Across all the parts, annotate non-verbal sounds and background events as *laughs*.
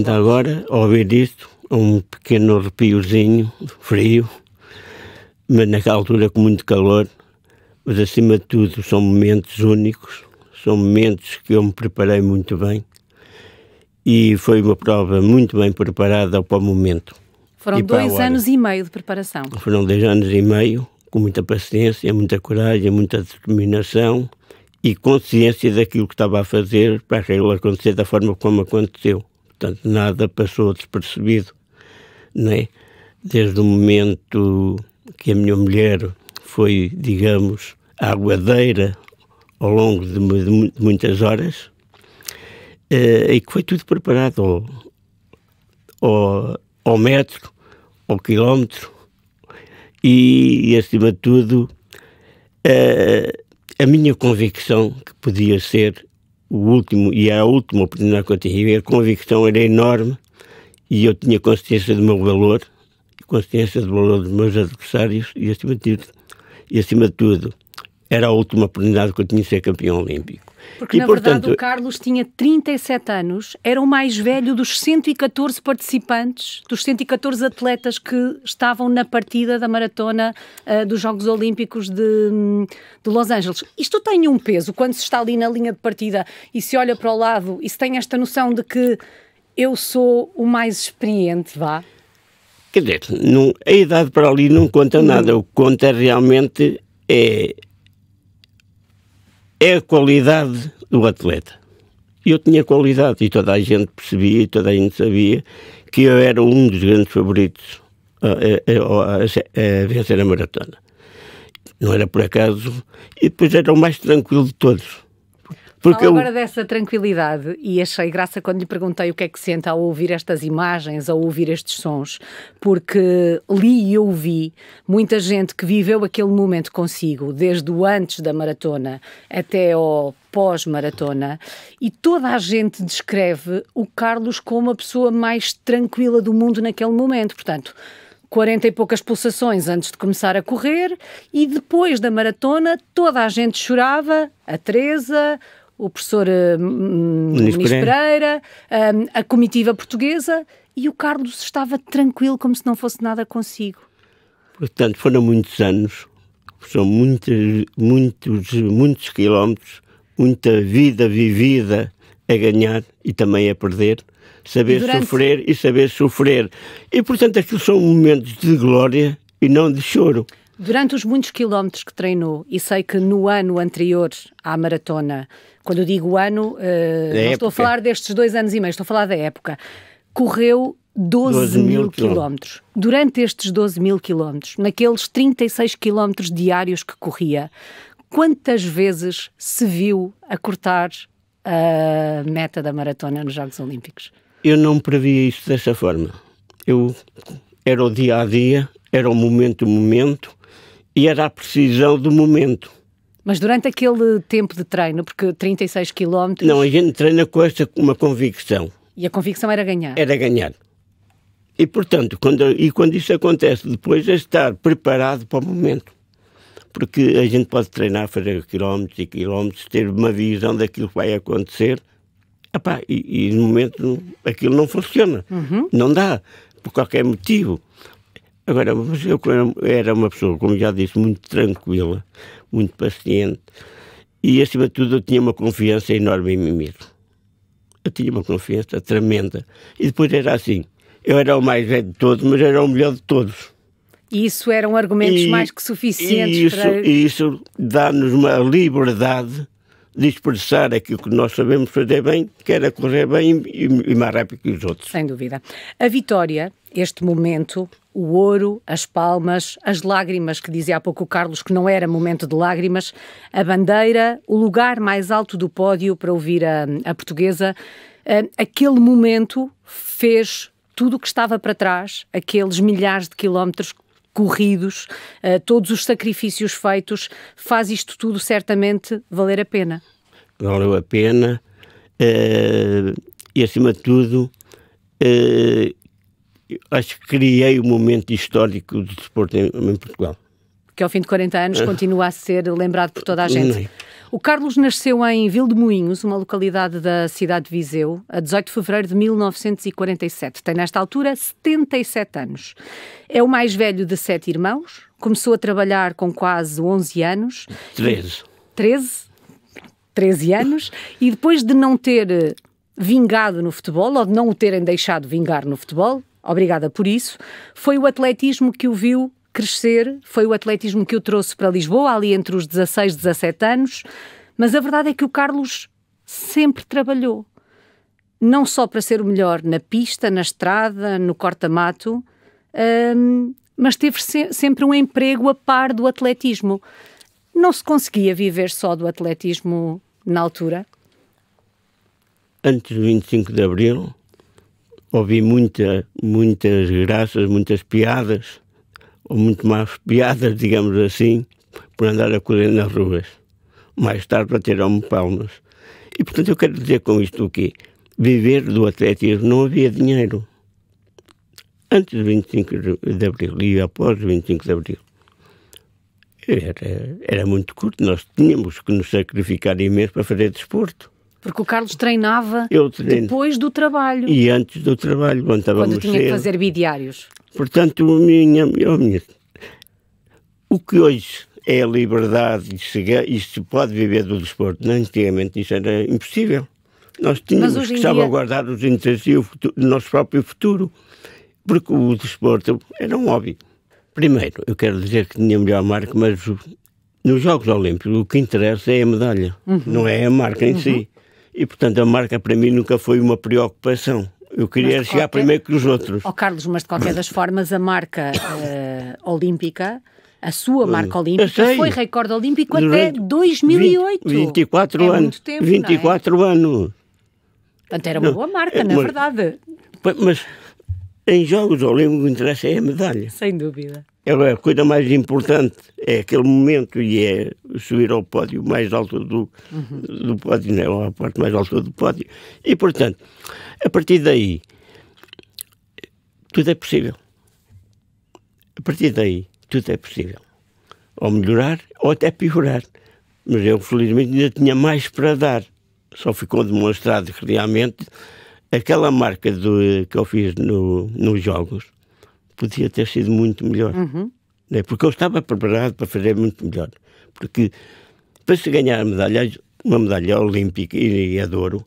Ainda agora, ao ouvir isto, um pequeno arrepiozinho, frio, mas naquela altura com muito calor, mas acima de tudo são momentos únicos, são momentos que eu me preparei muito bem e foi uma prova muito bem preparada para o momento. Foram e dois anos e meio de preparação. Foram dois anos e meio, com muita paciência, muita coragem, muita determinação e consciência daquilo que estava a fazer para aquilo acontecer da forma como aconteceu. Portanto, nada passou despercebido, né? Desde o momento que a minha mulher foi, digamos, aguadeira ao longo de, de, de muitas horas, eh, e que foi tudo preparado ao, ao, ao metro, ao quilómetro, e, e acima de tudo, eh, a minha convicção que podia ser o último e é a última oportunidade que eu tive, a convicção era enorme e eu tinha consciência do meu valor, consciência do valor dos meus adversários e acima de tudo, e acima de tudo era a última oportunidade que eu tinha de ser campeão olímpico. Porque, e, na portanto, verdade, o Carlos tinha 37 anos, era o mais velho dos 114 participantes, dos 114 atletas que estavam na partida da maratona uh, dos Jogos Olímpicos de, de, Los Angeles. Isto tem um peso quando se está ali na linha de partida e se olha para o lado e se tem esta noção de que eu sou o mais experiente, vá? Quer dizer, não, a idade para ali não conta nada. O que conta realmente é é a qualidade do atleta. Eu tinha qualidade e toda a gente percebia, e toda a gente sabia que eu era um dos grandes favoritos a, a, a, a vencer a maratona. Não era por acaso. E depois era o mais tranquilo de todos porque Fala agora dessa tranquilidade e achei graça quando lhe perguntei o que é que sente ao ouvir estas imagens, ao ouvir estes sons, porque li e ouvi muita gente que viveu aquele momento consigo, desde o antes da maratona até ao pós-maratona, e toda a gente descreve o Carlos como a pessoa mais tranquila do mundo naquele momento. Portanto, 40 e poucas pulsações antes de começar a correr e depois da maratona toda a gente chorava, a Teresa, o professor uh, Luís Pereira, uh, a comitiva portuguesa e o Carlos estava tranquilo como se não fosse nada consigo. Portanto, foram muitos anos, são muitos, muitos, muitos quilómetros, muita vida vivida a ganhar e também a perder, saber e durante... sofrer e saber sofrer. E portanto, aquilo são momentos de glória e não de choro. Durante os muitos quilómetros que treinou, e sei que no ano anterior à maratona, quando eu digo ano, uh, não estou a falar destes dois anos e meio, estou a falar da época, correu 12, 12 mil quilómetros. Durante estes 12 mil quilómetros, naqueles 36 quilómetros diários que corria, quantas vezes se viu a cortar a meta da maratona nos Jogos Olímpicos? Eu não previa isso dessa forma. Eu era o dia a dia, era o momento o momento, e era a precisão do momento. Mas durante aquele tempo de treino, porque 36 quilómetros... Não, a gente treina com esta, uma convicção. E a convicção era ganhar? Era ganhar. E, portanto, quando, e quando isso acontece, depois é estar preparado para o momento. Porque a gente pode treinar, fazer quilómetros e quilómetros, ter uma visão daquilo que vai acontecer, Epá, e, e no momento aquilo não funciona. Uhum. Não dá, por qualquer motivo. Agora, eu era uma pessoa, como já disse, muito tranquila, muito paciente e, acima de tudo, eu tinha uma confiança enorme em mim mesmo. Eu tinha uma confiança tremenda. E depois era assim: eu era o mais velho de todos, mas era o melhor de todos. E isso eram argumentos e, mais que suficientes e isso, para. E isso dá-nos uma liberdade dispersar aquilo que nós sabemos fazer bem, quer a correr bem e, e mais rápido que os outros. Sem dúvida. A vitória, este momento, o ouro, as palmas, as lágrimas, que dizia há pouco o Carlos que não era momento de lágrimas, a bandeira, o lugar mais alto do pódio para ouvir a, a portuguesa, aquele momento fez tudo o que estava para trás, aqueles milhares de quilómetros corridos, eh, todos os sacrifícios feitos, faz isto tudo certamente valer a pena. Valeu a pena eh, e, acima de tudo, eh, acho que criei o um momento histórico do desporto em Portugal que ao fim de 40 anos é. continua a ser lembrado por toda a gente. O Carlos nasceu em Vil de Moinhos, uma localidade da cidade de Viseu, a 18 de fevereiro de 1947. Tem, nesta altura, 77 anos. É o mais velho de sete irmãos. Começou a trabalhar com quase 11 anos. 13. 13? 13 anos. E depois de não ter eh, vingado no futebol, ou de não o terem deixado vingar no futebol, obrigada por isso, foi o atletismo que o viu crescer foi o atletismo que o trouxe para Lisboa, ali entre os 16 e 17 anos, mas a verdade é que o Carlos sempre trabalhou. Não só para ser o melhor na pista, na estrada, no corta-mato, hum, mas teve se sempre um emprego a par do atletismo. Não se conseguia viver só do atletismo na altura? Antes do 25 de Abril, ouvi muita, muitas graças, muitas piadas muito más piadas, digamos assim, por andar a correr nas ruas. Mais tarde bateram-me palmas. E, portanto, eu quero dizer com isto o quê? Viver do atletismo não havia dinheiro. Antes de 25 de Abril e após 25 de Abril. Era, era muito curto, nós tínhamos que nos sacrificar imenso para fazer desporto. Porque o Carlos treinava depois do trabalho. E antes do trabalho, quando Quando tinha cedo. que fazer bidiários. Portanto, minha, minha, o que hoje é a liberdade e se, pode viver do desporto, antigamente isso era impossível. Nós tínhamos que dia... os interesses e o futuro, nosso próprio futuro, porque o desporto era um hobby. Primeiro, eu quero dizer que tinha melhor marca, mas nos Jogos Olímpicos o que interessa é a medalha, uhum. não é a marca em uhum. si. E, portanto, a marca para mim nunca foi uma preocupação. Eu queria chegar qualquer... primeiro que os outros. Oh, Carlos, mas de qualquer das formas, a marca uh, olímpica a sua marca olímpica foi recorde olímpico Durante até 2008. 24 é anos. Muito tempo, 24 é? anos. Portanto, era uma não, boa marca, é na mas, verdade. Mas em Jogos Olímpicos o que interessa é a medalha. Sem dúvida. Agora, a coisa mais importante é aquele momento e é subir ao pódio mais alto do, uhum. do pódio, não, à é? parte mais alta do pódio. E, portanto, a partir daí, tudo é possível. A partir daí, tudo é possível. Ou melhorar, ou até piorar. Mas eu, felizmente, ainda tinha mais para dar. Só ficou demonstrado que realmente aquela marca do, que eu fiz no, nos Jogos podia ter sido muito melhor. Uhum. Né? Porque eu estava preparado para fazer muito melhor. Porque para se ganhar medalhas, uma medalha olímpica e a ouro,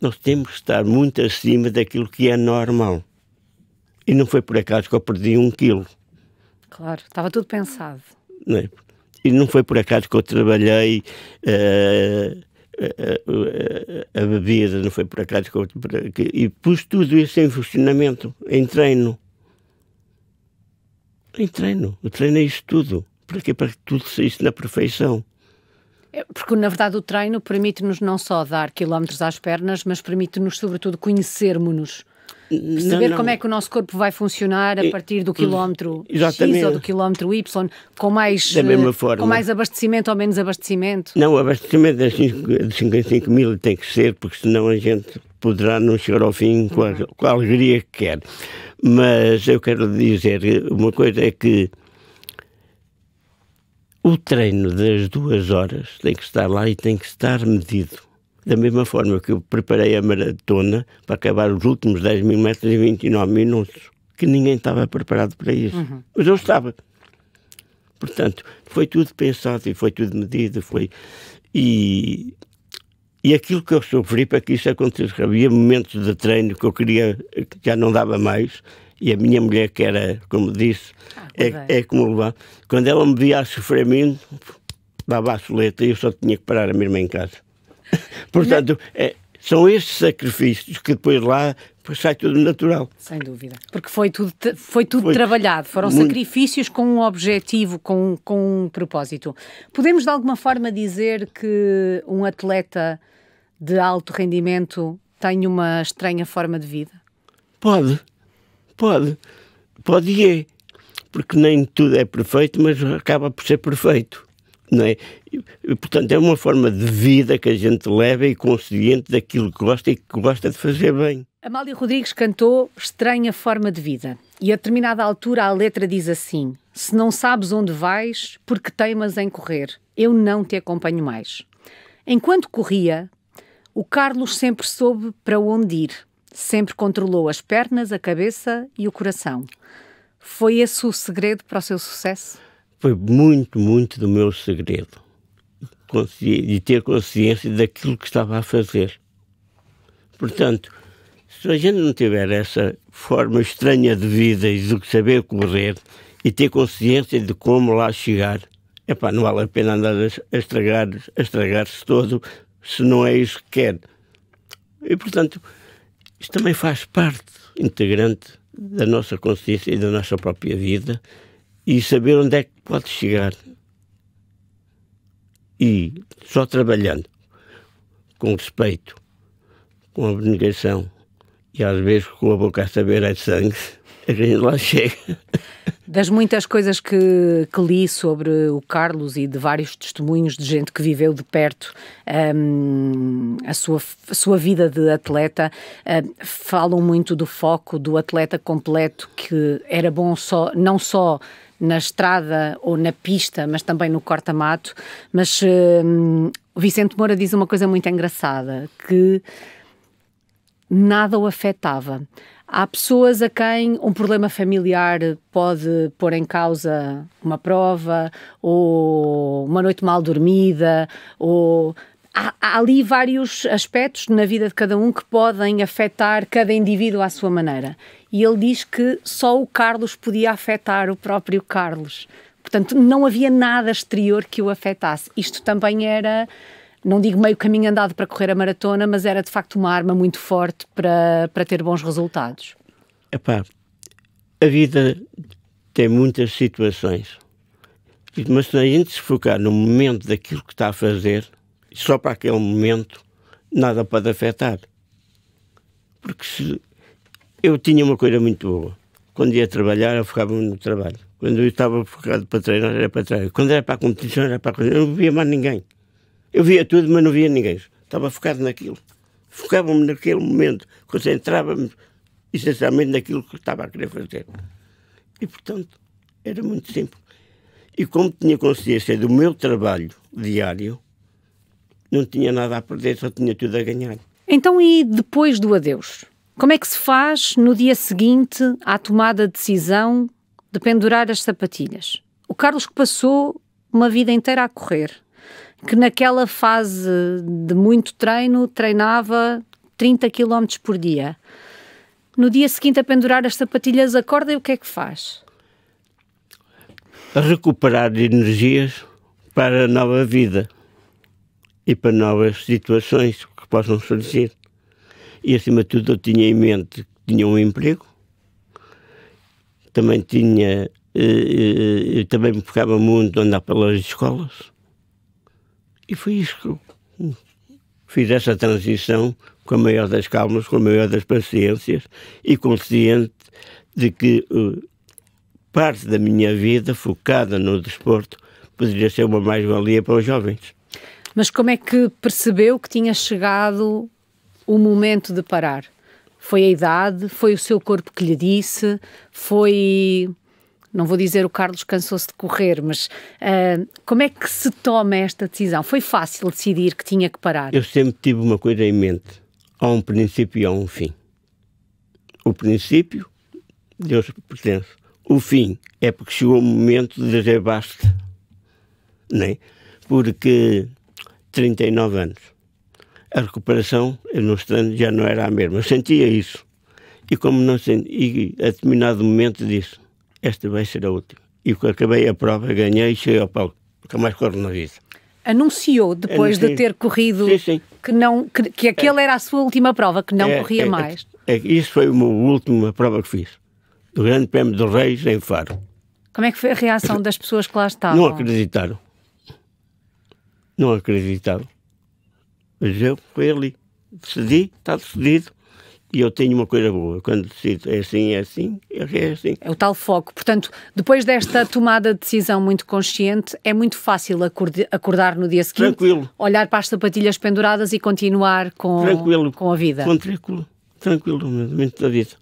nós temos que estar muito acima daquilo que é normal. E não foi por acaso que eu perdi um quilo. Claro, estava tudo pensado. Não é? E não foi por acaso que eu trabalhei uh, a, a, a, a, bebida, não foi por acaso que eu. Que, e pus tudo isso em funcionamento, em treino. Em treino. O treino é isso tudo. Para quê? Para que tudo saísse na perfeição. É porque, na verdade, o treino permite-nos não só dar quilómetros às pernas, mas permite-nos, sobretudo, conhecermos-nos. Perceber não, não. como é que o nosso corpo vai funcionar a partir do hum, quilómetro Exatamente. X ou do quilómetro Y, com mais, da mesma eh, forma. com mais abastecimento ou menos abastecimento? Não, o abastecimento é assim, de 55 mil tem que ser, porque senão a gente poderá não chegar ao fim com a, com a alegria que quer. Mas eu quero dizer uma coisa: é que o treino das duas horas tem que estar lá e tem que estar medido. Da mesma forma que eu preparei a maratona para acabar os últimos 10 mil metros em 29 minutos, que ninguém estava preparado para isso. Uhum. Mas eu estava. Portanto, foi tudo pensado e foi tudo medido. Foi... E e aquilo que eu sofri para que isso acontecesse, havia momentos de treino que eu queria, que já não dava mais, e a minha mulher, que era, como disse, ah, é, é, é, como levar, quando ela me via a sofrer a mim, dava a soleta e eu só tinha que parar a minha irmã em casa. *laughs* Portanto, é, são estes sacrifícios que depois lá Pois sai tudo natural. Sem dúvida. Porque foi tudo, foi tudo foi trabalhado. Foram muito... sacrifícios com um objetivo, com, com um propósito. Podemos de alguma forma dizer que um atleta de alto rendimento tem uma estranha forma de vida? Pode. Pode. Pode e é. Porque nem tudo é perfeito, mas acaba por ser perfeito. Não é? E, portanto, é uma forma de vida que a gente leva e consciente daquilo que gosta e que gosta de fazer bem. Amália Rodrigues cantou Estranha Forma de Vida. E a determinada altura a letra diz assim: Se não sabes onde vais, porque teimas em correr, eu não te acompanho mais. Enquanto corria, o Carlos sempre soube para onde ir, sempre controlou as pernas, a cabeça e o coração. Foi esse o segredo para o seu sucesso? foi muito, muito do meu segredo de ter consciência daquilo que estava a fazer. Portanto, se a gente não tiver essa forma estranha de vida e do que saber correr e ter consciência de como lá chegar, epá, não vale a pena andar a estragar-se estragar todo se não é isso que quer. E, portanto, isto também faz parte integrante da nossa consciência e da nossa própria vida e saber onde é que pode chegar. E só trabalhando, com respeito, com abnegação e às vezes com a boca a saber é de sangue, *laughs* é a gente lá chega. Das muitas coisas que, que, li sobre o Carlos e de vários testemunhos de gente que viveu de perto um, a, sua, a sua vida de atleta, um, falam muito do foco do atleta completo que era bom só, não só na estrada ou na pista, mas também no corta-mato. Mas hum, o Vicente Moura diz uma coisa muito engraçada, que nada o afetava. Há pessoas a quem um problema familiar pode pôr em causa uma prova, ou uma noite mal dormida, ou há, há, ali vários aspectos na vida de cada um que podem afetar cada indivíduo à sua maneira. E ele diz que só o Carlos podia afetar o próprio Carlos. Portanto, não havia nada exterior que o afetasse. Isto também era, não digo meio caminho andado para correr a maratona, mas era de facto uma arma muito forte para, para ter bons resultados. Epá, a vida tem muitas situações. Mas se a gente se focar no momento daquilo que está a fazer, só para aquele momento, nada pode afetar. Porque se eu tinha uma coisa muito boa. Quando ia trabalhar, eu focava no trabalho. Quando eu estava focado para treinar, era para treinar. Quando era para a competição, era para a competição. Eu não via mais ninguém. Eu via tudo, mas não via ninguém. Estava focado naquilo. Focava-me naquele momento. Concentrava-me essencialmente naquilo que estava a querer fazer. E, portanto, era muito simples. E como tinha consciência do meu trabalho diário, não tinha nada a perder, só tinha tudo a ganhar. Então, e depois do adeus? Como é que se faz no dia seguinte à tomada de decisão de pendurar as sapatilhas? O Carlos que passou uma vida inteira a correr, que naquela fase de muito treino treinava 30 km por dia. No dia seguinte a pendurar as sapatilhas, acorda e o que é que faz? A recuperar energias para a nova vida e para novas situações que possam surgir. E acima de tudo eu tinha em mente que tinha um emprego, também tinha, eu eh, eh, eh, também me focava muito andar pelas escolas. E foi isso que eu fiz essa transição com a maior das calmas, com a maior das paciências e consciente de que parte da minha vida focada no desporto poderia ser uma mais-valia para os jovens. Mas como é que percebeu que tinha chegado o momento de parar? Foi a idade? Foi o seu corpo que lhe disse? Foi. Não vou dizer o Carlos cansou-se de correr, mas uh, como é que se toma esta decisão? Foi fácil decidir que tinha que parar? Eu sempre tive uma coisa em mente: há um princípio e há um fim. O princípio, Deus pertence. O fim é porque chegou o momento de dizer basta. Né? Porque 39 anos. A recuperação, eu não estando, já não era a mesma. Eu sentia isso. E como não e a determinado momento disse, esta vai ser a última. E acabei a prova, ganhei e cheguei ao palco. Nunca mais corro na vida. Anunciou, depois de ter corrido, sim, sim. Que, não, que, que é. aquela é, era a sua última prova, que não é, corria é, é mais. É isso foi a última prova que fiz. O Grande PM do Reis em Faro. Como é que foi a reação das pessoas que lá estavam? Não acreditaram não acreditava, Mas eu fui ali, decidi, está decidido, e eu tenho uma coisa boa. Quando decido é assim, é assim, é assim. É, assim. é o tal foco. Portanto, depois desta tomada de decisão muito consciente, é muito fácil acordar no dia seguinte, tranquilo. olhar para as sapatilhas penduradas e continuar com, tranquilo. com a vida. Tranquilo. tranquilo, Tranquilo. da vida.